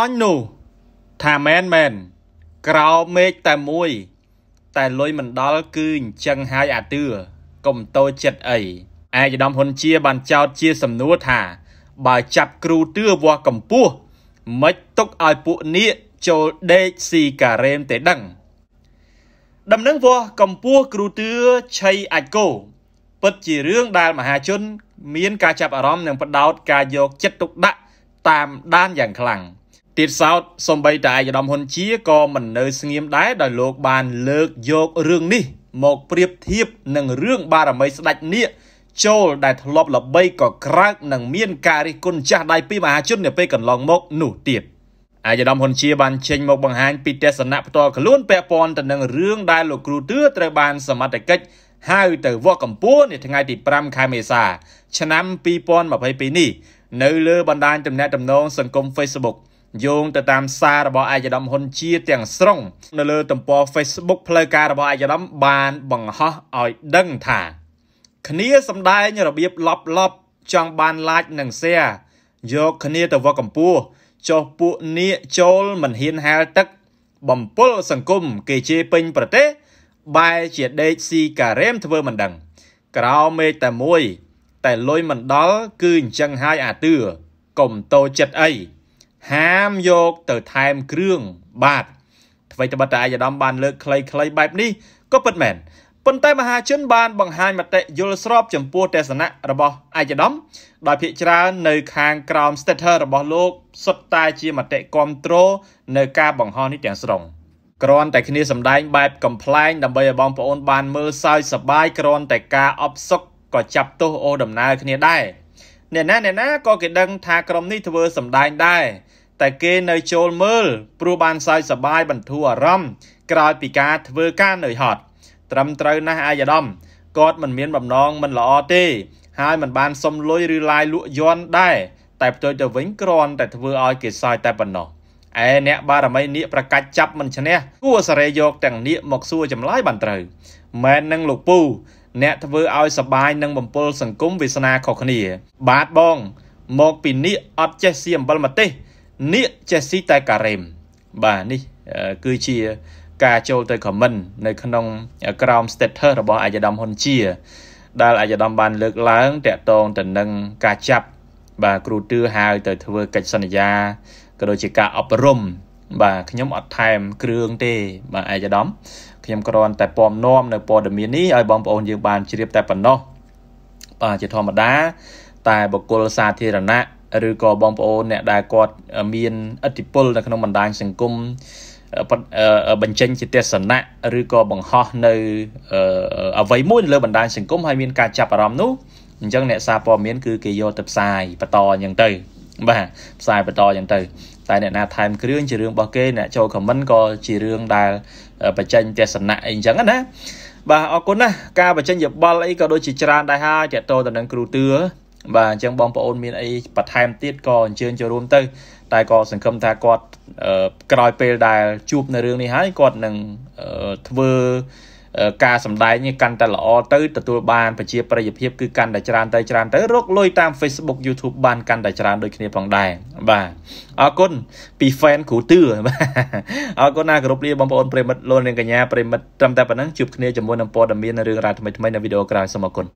អញនោះថាមែនមែនក្រោបមេឃតែមួយ តែលុយមិនដល់គឺអញ្ចឹងហើយអាទឿកុំតូចចិត្តអីឯកឧត្តមហ៊ុនជាបានចោទជាសំណួរថា បើចាប់គ្រូទឿវោះកម្ពុជាមិនទុកឲ្យពួកនេះចូលដេកស៊ីការ៉េមទេដឹង ដំណឹងវោះកម្ពុជាគ្រូទឿឆៃអាចកោពិតជារឿងដែលមហាជន មាន ការចាប់អារម្មណ៍និងបដោតការយកចិត្តទុកដាក់តាមដានយ៉ាងខ្លាំង។ទៀតសោតសំបីតាឯកឧត្តមហ៊ុនជាក៏មិននៅស្ងៀមដែរដោយលោកបាន លើកយករឿងនេះ មកប្រៀបធៀបនឹងរឿងបារមីស្ដេចនាគចូលដែលធ្លាប់ល្បីក៏ក្រើកនិងមានការរិះគន់ចាស់ដៃពីមហាជននៅពេលកន្លងមកនោះទៀតអាយដាមហ៊ុនជាបានចេញមកបង្ហាញពីទស្សនៈផ្ទាល់ខ្លួនពាក់ព័ន្ធទៅនឹងរឿងដែលលោកគ្រូទឿត្រូវបានសមត្ថកិច្ចហៅទៅវកកម្ពុជានាថ្ងៃទី5ខែមេសា ឆ្នាំ2022នេះនៅលើបណ្ដាញទំនាក់ទំនង សង្គម Facebook យោងទៅតាមសាររបស់អាយដាមហ៊ុនជាទាំងស្រុង នៅលើទំព័រ Facebook ផ្លូវការរបស់អាយដាមបានបង្ហោះឲ្យដឹងថាគ្នាសម្ដែងរបៀបលប់លប់ចង់បានឡាចនិងសែយកគ្នាទៅវកកម្ពុជាចុះពួកនាគចូលមិនហ៊ានហាលទឹក បំពល់សង្គមគេជេរពេញប្រទេស បែជាដេកស៊ីការ៉េមធ្វើមិនដឹង ក្រោមេឃតែមួយ តែលុយមិនដល់គឺអញ្ចឹងហើយអាទឿកុំតូចចិត្តអីហាមយកទៅថែមគ្រឿងបាទអ្វីត្បិតតែអាយដាមបាន លើកខ្លីៗបែបនេះក៏ពិតមែនប៉ុន្តែមហាជនបានបង្ហាញមតិយល់ស្របចំពោះទស្សនៈរបស់អាយដាមដោយភាកច្រើននៅខាងក្រោម status របស់លោកសុទ្ធតែជាមតិគ្រប់គ្រងនៅការបង្ហោះនេះទាំងស្រុងគ្រាន់តែគ្នាសម្ដែងបែបកំ pl ែងដើម្បីឲ្យបងប្អូនបានមើលសើចសប្បាយគ្រាន់តែការអបសុកក៏ចាប់ទោសអូដំណើរគ្នាដែរអ្នកណាអ្នកណាក៏គេដឹងថាក្រុមនេះធ្វើសម្ដែងដែរតែគេនៅចូលមើលព្រោះបានសើចសប្បាយបន្ធូរអារម្មណ៍ក្រោយពីការធ្វើការនៅហត់ត្រឹមត្រូវណាស់អាយដាមគាត់មិនមានបំណងមិនល្អទេហើយមិនបានសុំលុយឬឡាយលក់យន់ដែរតែផ្ទុយទៅវិញគ្រាន់តែធ្វើឲ្យគេសើចតែប៉ុណ្ណោះឯអ្នកបារមីនៀកប្រកាច់ចាប់មិនឈ្នះគួរសរេយកទាំងនៀកមកសួរចម្លើយបានត្រូវមែននឹងលោកពូអ្នកធ្វើឲ្យសបាយនិងបំពល់សង្គមវាសនាខុសគ្នាបាទបងមកពីនេះអត់ចេះស៊ីអំបិលម្ទេសនេះចេះស៊ីតែការ៉េមបាទនេះគឺជាការចូលទៅ comment នៅ ក្នុងក្រោម status របស់អាយដាមហ៊ុនជាដែលអាយដាមបានលើកឡើងតកតងទៅនឹងការចាប់បាទគ្រូទឿហៅទៅធ្វើកិច្ចសន្យាក៏ដូចជាការអប់រំបាទខ្ញុំអត់ថែមគ្រឿងទេ បាទឯកឧត្តមខ្ញុំគ្រាន់តែពំនាំនៅព័ត៌មាននេះឲ្យបងប្អូនយើងបានជ្រាបតែប៉ុណ្ណោះបាទជាធម្មតាតែបុគ្គលសាធារណៈឬក៏បងប្អូនអ្នកដែលគាត់មានឥទ្ធិពលនៅក្នុងបណ្ដាញសង្គមបញ្ចេញជាទស្សនៈឬក៏បង្ហោះនៅអ្វីមួយលើបណ្ដាញសង្គមហើយមានការចាប់អារម្មណ៍នោះអញ្ចឹងអ្នកសារព័ត៌មានគឺគេយកទៅផ្សាយបន្តអញ្ចឹងទៅបាទផ្សាយបន្តអញ្ចឹងទៅតែអ្នកណាថែមគ្រឿងជារឿងរបស់គេអ្នកចូលខមមិនក៏ជារឿងដែលបញ្ចេញទស្សនៈអីអញ្ចឹងណាបាទអរគុណណាស់ការបញ្ចេញយោបល់អីក៏ដូចជាច្រើនដែរហើយតទៅទៅនឹងគ្រូតឿបាទអញ្ចឹងបងប្អូន មានអីបន្ថែមទៀតក៏អញ្ជើញចូលរួមទៅតែក៏សង្ឃឹមថាគាត់ក្រោយពេលដែល ជួបនៅរឿងនេះហើយគាត់នឹងធ្វើការសម្ដែងនេះកាន់តែល្អទៅទទួលបានប្រជាប្រិយភាពគឺកាន់តែច្រើនទៅច្រើនទៅរកលុយតាម Facebook YouTube បានកាន់តែច្រើនដូចគ្នាផងដែរបាទអរគុណពី fan គ្រូទឿអរគុណណាគោរពលាបងប្អូនប្រិមិត្តលោកនាងកញ្ញាប្រិមិត្តត្រឹមតែប៉ុណ្ណឹងជួបគ្នាជាមួយនឹងព័ត៌មានរឿងរ៉ាវថ្មីៗនៅវីដេអូក្រោយសូមអរគុណ